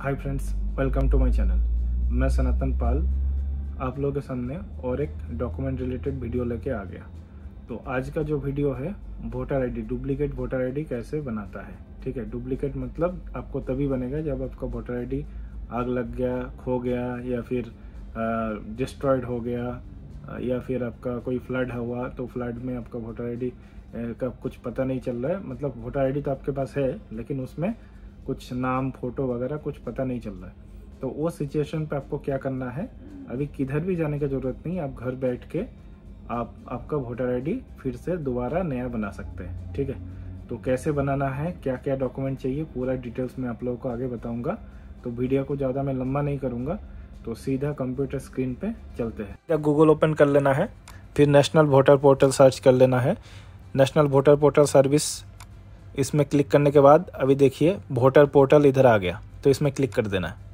hi friends welcome to my channel मैं सनातन पाल आप लोगों के सामने और एक डॉक्यूमेंट रिलेटेड वीडियो लेके आ गया तो आज का जो वीडियो है voter ID duplicate voter ID कैसे बनाता है ठीक है डुप्लीकेट मतलब आपको तभी बनेगा जब आपका वोटर आईडी आग लग गया खो गया या फिर डिस्ट्रॉयड हो गया या फिर आपका कोई फ्लड हुआ तो फ्लड में आपका वोटर आई का कुछ पता नहीं चल रहा है मतलब वोटर आई तो आपके पास है लेकिन उसमें कुछ नाम फोटो वगैरह कुछ पता नहीं चल रहा है तो वो सिचुएशन पे आपको क्या करना है अभी किधर भी जाने की ज़रूरत नहीं आप घर बैठ के आप आपका वोटर आईडी फिर से दोबारा नया बना सकते हैं ठीक है तो कैसे बनाना है क्या क्या डॉक्यूमेंट चाहिए पूरा डिटेल्स में आप लोगों को आगे बताऊंगा तो वीडियो को ज़्यादा मैं लंबा नहीं करूंगा तो सीधा कंप्यूटर स्क्रीन पे चलते हैं गूगल ओपन कर लेना है फिर नेशनल वोटर पोर्टल सर्च कर लेना है नेशनल वोटर पोर्टल सर्विस इसमें क्लिक करने के बाद अभी देखिए वोटर पोर्टल इधर आ गया तो इसमें क्लिक कर देना है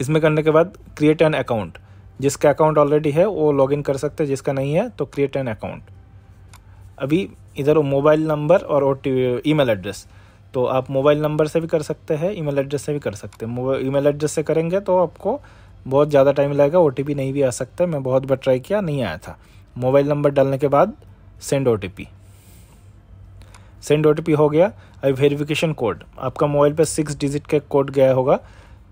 इसमें करने के बाद क्रिएट एन अकाउंट जिसका अकाउंट ऑलरेडी है वो लॉगिन कर सकते हैं जिसका नहीं है तो क्रिएट एन अकाउंट अभी इधर मोबाइल नंबर और ओ ईमेल एड्रेस तो आप मोबाइल नंबर से भी कर सकते हैं ईमेल एड्रेस से भी कर सकते हैं ईमेल एड्रेस से करेंगे तो आपको बहुत ज़्यादा टाइम लगेगा ओ नहीं भी आ सकता मैं बहुत बार ट्राई किया नहीं आया था मोबाइल नंबर डालने के बाद सेंड ओ सेंड ओ हो गया और वेरिफिकेशन कोड आपका मोबाइल पर सिक्स डिजिट का कोड गया होगा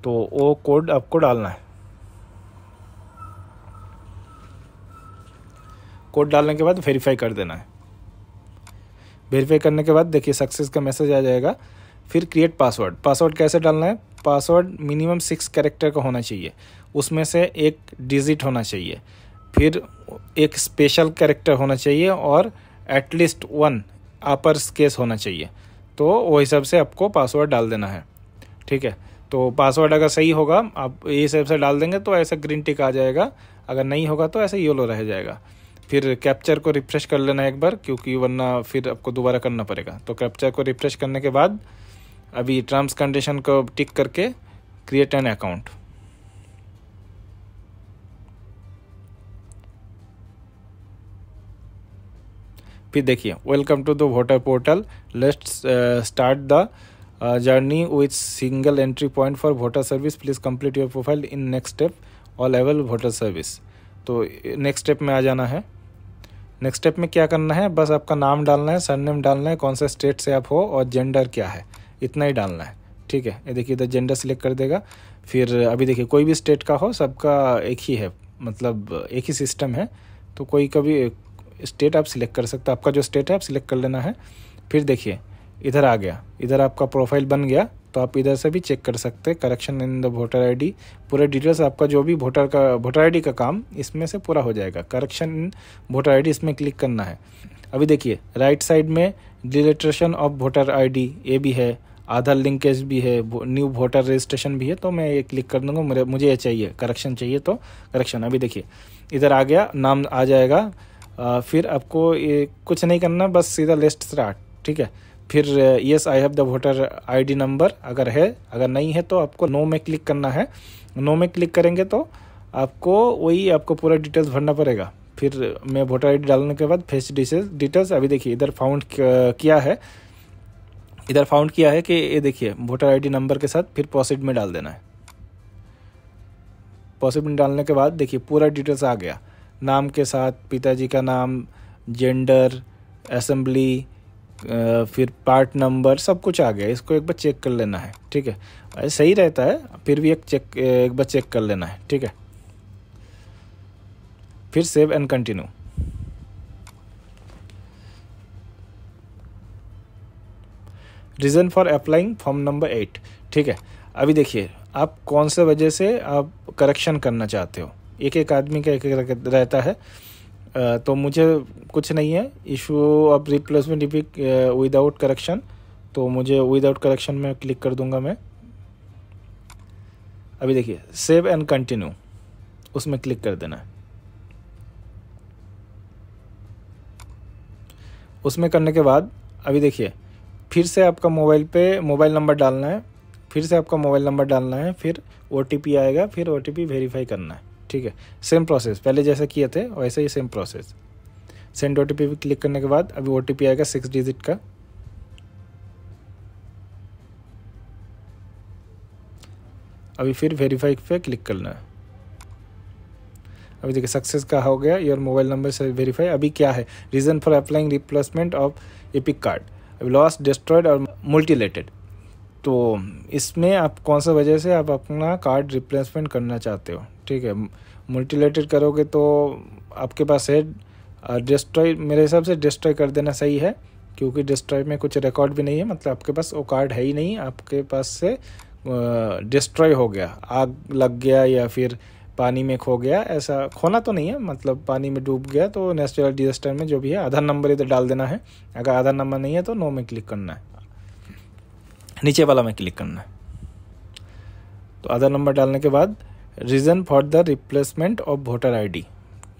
तो वो कोड आपको डालना है कोड डालने के बाद वेरीफाई कर देना है वेरीफाई करने के बाद देखिए सक्सेस का मैसेज आ जाएगा फिर क्रिएट पासवर्ड पासवर्ड कैसे डालना है पासवर्ड मिनिमम सिक्स कैरेक्टर का होना चाहिए उसमें से एक डिजिट होना चाहिए फिर एक स्पेशल कैरेक्टर होना चाहिए और एटलीस्ट वन अपर केस होना चाहिए तो वो हिसाब से आपको पासवर्ड डाल देना है ठीक है तो पासवर्ड अगर सही होगा आप ये हिसाब से डाल देंगे तो ऐसा ग्रीन टिक आ जाएगा अगर नहीं होगा तो ऐसा येलो रह जाएगा फिर कैप्चर को रिफ्रेश कर लेना एक बार क्योंकि वरना फिर आपको दोबारा करना पड़ेगा तो कैप्चर को रिफ्रेश करने के बाद अभी टर्म्स कंडीशन को टिक करके क्रिएट एन अकाउंट फिर देखिए welcome to the voter portal let start the journey with single entry point for voter service please complete your profile in next step all avail voter service तो next uh, step में आ जाना है next step में क्या करना है बस आपका नाम डालना है सरनेम डालना है कौन से स्टेट से आप हो और जेंडर क्या है इतना ही डालना है ठीक है ये देखिए इधर जेंडर सिलेक्ट कर देगा फिर uh, अभी देखिए कोई भी स्टेट का हो सबका एक ही है मतलब uh, एक ही सिस्टम है तो कोई कभी स्टेट आप सिलेक्ट कर सकते आपका जो स्टेट है आप सिलेक्ट कर लेना है फिर देखिए इधर आ गया इधर आपका प्रोफाइल बन गया तो आप इधर से भी चेक कर सकते हैं correction in the voter ID पूरे डिटेल्स आपका जो भी वोटर का वोटर आईडी का काम इसमें से पूरा हो जाएगा करेक्शन इन वोटर आईडी इसमें क्लिक करना है अभी देखिए राइट साइड में डिलेट्रेशन ऑफ वोटर आईडी ये भी है आधार लिंकेज भी है न्यू वोटर रजिस्ट्रेशन भी है तो मैं ये क्लिक कर दूंगा मुझे ये चाहिए करेक्शन चाहिए तो करेक्शन अभी देखिए इधर आ गया नाम आ जाएगा फिर आपको कुछ नहीं करना बस सीधा लिस्ट स्टार्ट ठीक है फिर yes I have the voter ID number अगर है अगर नहीं है तो आपको नो में क्लिक करना है नो में क्लिक करेंगे तो आपको वही आपको पूरा डिटेल्स भरना पड़ेगा फिर मैं वोटर आईडी डालने के बाद फेस डिटेल्स डिटेल्स अभी देखिए इधर फाउंड किया है इधर फाउंड किया है कि ये देखिए वोटर आईडी नंबर के साथ फिर पॉसिट में डाल देना है पॉसिट में डालने के बाद देखिए पूरा डिटेल्स आ गया नाम के साथ पिताजी का नाम जेंडर असेंबली फिर पार्ट नंबर सब कुछ आ गया इसको एक बार चेक कर लेना है ठीक है सही रहता है फिर भी एक चेक एक बार चेक कर लेना है ठीक है फिर save and continue reason for applying form number eight ठीक है अभी देखिए आप कौन से वजह से आप करेक्शन करना चाहते हो एक एक आदमी का एक एक रहता है तो मुझे कुछ नहीं है issue of replacement EPIC without correction तो मुझे विदाउट करेक्शन में क्लिक कर दूंगा मैं अभी देखिए सेव एंड कंटिन्यू उसमें क्लिक कर देना है उसमें करने के बाद अभी देखिए फिर से आपका मोबाइल पे मोबाइल नंबर डालना है फिर से आपका मोबाइल नंबर डालना है फिर ओ आएगा फिर ओ वेरीफाई करना है ठीक है सेम प्रोसेस पहले जैसा किए थे वैसे ही same process send O T P click करने के बाद अभी ओ टी पी आएगा सिक्स डिजिट का अभी फिर वेरीफाई पे क्लिक करना है अभी देखिए सक्सेस का हो गया योर मोबाइल नंबर से वेरीफाई अभी क्या है reason for applying replacement of EPIC card अभी लॉस डिस्ट्रॉयड और मल्टीलेटेड तो इसमें आप कौन सा वजह से आप अपना कार्ड रिप्लेसमेंट करना चाहते हो ठीक है मल्टीलेटेड करोगे तो आपके पास है डिस्ट्रॉय मेरे हिसाब से डिस्ट्रॉय कर देना सही है क्योंकि डिस्ट्रॉय में कुछ रिकॉर्ड भी नहीं है मतलब आपके पास वो कार्ड है ही नहीं आपके पास से डिस्ट्रॉय हो गया आग लग गया या फिर पानी में खो गया ऐसा खोना तो नहीं है मतलब पानी में डूब गया तो नेचुरल डिजास्टर में जो भी है आधार नंबर इधर डाल देना है अगर आधार नंबर नहीं है तो नो में क्लिक करना है नीचे वाला में क्लिक करना है तो आधार नंबर डालने के बाद reason for the replacement of voter ID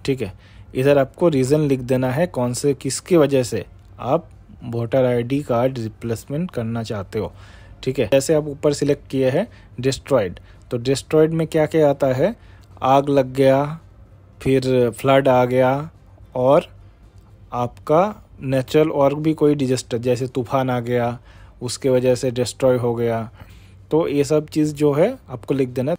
ठीक है इधर आपको रीज़न लिख देना है कौन से किसकी वजह से आप वोटर आईडी कार्ड रिप्लेसमेंट करना चाहते हो ठीक है जैसे आप ऊपर सिलेक्ट किए हैं डिस्ट्रॉयड तो डिस्ट्रॉयड में क्या क्या आता है आग लग गया फिर फ्लड आ गया और आपका नेचुरल और भी कोई डिजास्टर जैसे तूफान आ गया उसके वजह से डिस्ट्रॉय हो गया तो ये सब चीज़ जो है आपको लिख देना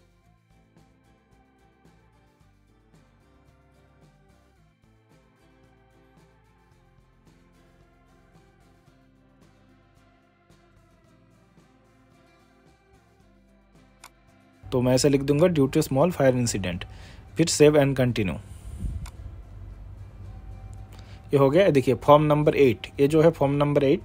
तो मैं ऐसे लिख दूंगा due to small fire incident फिर सेव एंड कंटिन्यू ये हो गया देखिए फॉर्म नंबर एट ये जो है फॉर्म नंबर एट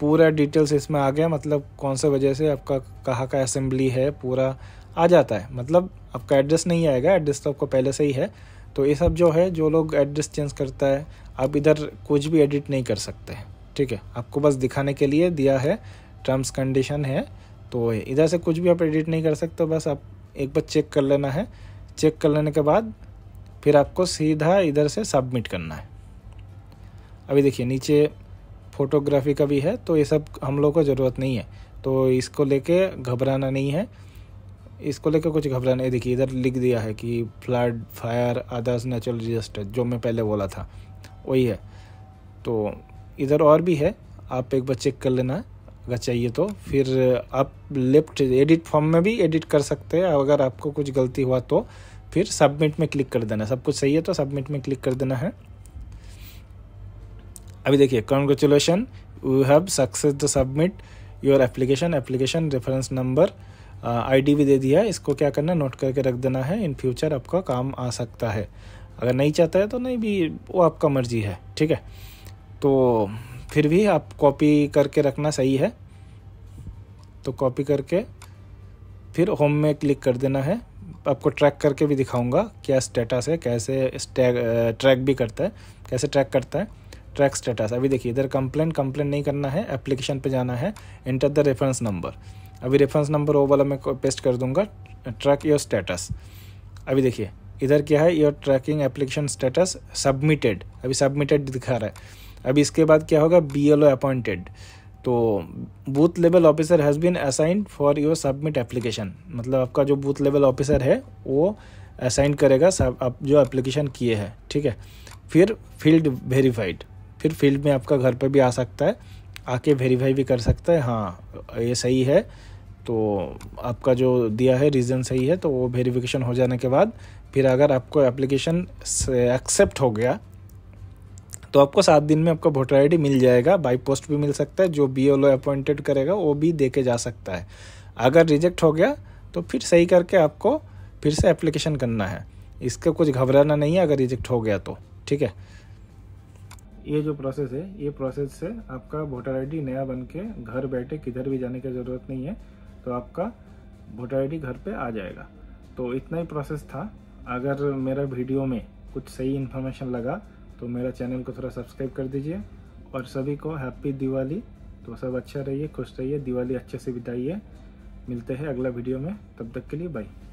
पूरा डिटेल्स इसमें आ गया मतलब कौन से वजह से आपका कहाँ का असेंबली है पूरा आ जाता है मतलब आपका एड्रेस नहीं आएगा एड्रेस तो आपको पहले से ही है तो ये सब जो है जो लोग एड्रेस चेंज करता है आप इधर कुछ भी एडिट नहीं कर सकते ठीक है आपको बस दिखाने के लिए दिया है टर्म्स कंडीशन है तो इधर से कुछ भी आप एडिट नहीं कर सकते बस आप एक बार चेक कर लेना है चेक कर लेने के बाद फिर आपको सीधा इधर से सबमिट करना है अभी देखिए नीचे फ़ोटोग्राफी का भी है तो ये सब हम लोग को ज़रूरत नहीं है तो इसको लेके घबराना नहीं है इसको लेकर कुछ घबराना नहीं देखिए इधर लिख दिया है कि flood fire others natural disaster जो मैं पहले बोला था वही है तो इधर और भी है आप एक बार चेक कर लेना अगर चाहिए तो फिर आप लेफ्ट एडिट फॉर्म में भी एडिट कर सकते हैं अगर आपको कुछ गलती हुआ तो फिर सबमिट में क्लिक कर देना सब कुछ सही है तो सबमिट में क्लिक कर देना है अभी देखिए congratulation you have success the submit your application application reference number ID भी दे दिया है इसको क्या करना नोट करके रख देना है इन फ्यूचर आपका काम आ सकता है अगर नहीं चाहता है तो नहीं भी वो आपका मर्जी है ठीक है तो फिर भी आप कॉपी करके रखना सही है तो कॉपी करके फिर होम में क्लिक कर देना है आपको ट्रैक करके भी दिखाऊंगा क्या स्टेटस है कैसे ट्रैक uh, भी करता है कैसे ट्रैक करता है ट्रैक स्टेटस अभी देखिए इधर कंप्लेन कंप्लेन नहीं करना है एप्लीकेशन पे जाना है इंटर द रेफरेंस नंबर अभी रेफरेंस नंबर वो वाला मैं पेस्ट कर दूंगा ट्रैक योर स्टेटस अभी देखिए इधर क्या है your tracking application status submitted अभी सबमिटेड दिखा रहा है अभी इसके बाद क्या होगा बी एल ओ अपॉइंटेड तो booth level officer has been assigned for your submit application मतलब आपका जो बूथ लेवल ऑफिसर है वो असाइन करेगा सब आप जो एप्लीकेशन किए हैं ठीक है फिर फील्ड वेरीफाइड फिर फील्ड में आपका घर पर भी आ सकता है आके वेरीफाई भी कर सकता है हाँ ये सही है तो आपका जो दिया है रीज़न सही है तो वो वेरीफिकेशन हो जाने के बाद फिर अगर आपको एप्लीकेशन एक्सेप्ट हो गया तो आपको सात दिन में आपका वोटर आई मिल जाएगा बाई पोस्ट भी मिल सकता है जो बी एल अपॉइंटेड करेगा वो भी दे के जा सकता है अगर रिजेक्ट हो गया तो फिर सही करके आपको फिर से एप्लीकेशन करना है इसका कुछ घबराना नहीं है अगर रिजेक्ट हो गया तो ठीक है ये जो प्रोसेस है ये प्रोसेस से आपका वोटर आईडी नया बन के घर बैठे किधर भी जाने की ज़रूरत नहीं है तो आपका वोटर आईडी घर पे आ जाएगा तो इतना ही प्रोसेस था अगर मेरा वीडियो में कुछ सही इन्फॉर्मेशन लगा तो मेरा चैनल को थोड़ा सब्सक्राइब कर दीजिए और सभी को हैप्पी दिवाली तो सब अच्छा रहिए खुश रहिए दिवाली अच्छे से बिताइए मिलते हैं अगला वीडियो में तब तक के लिए बाई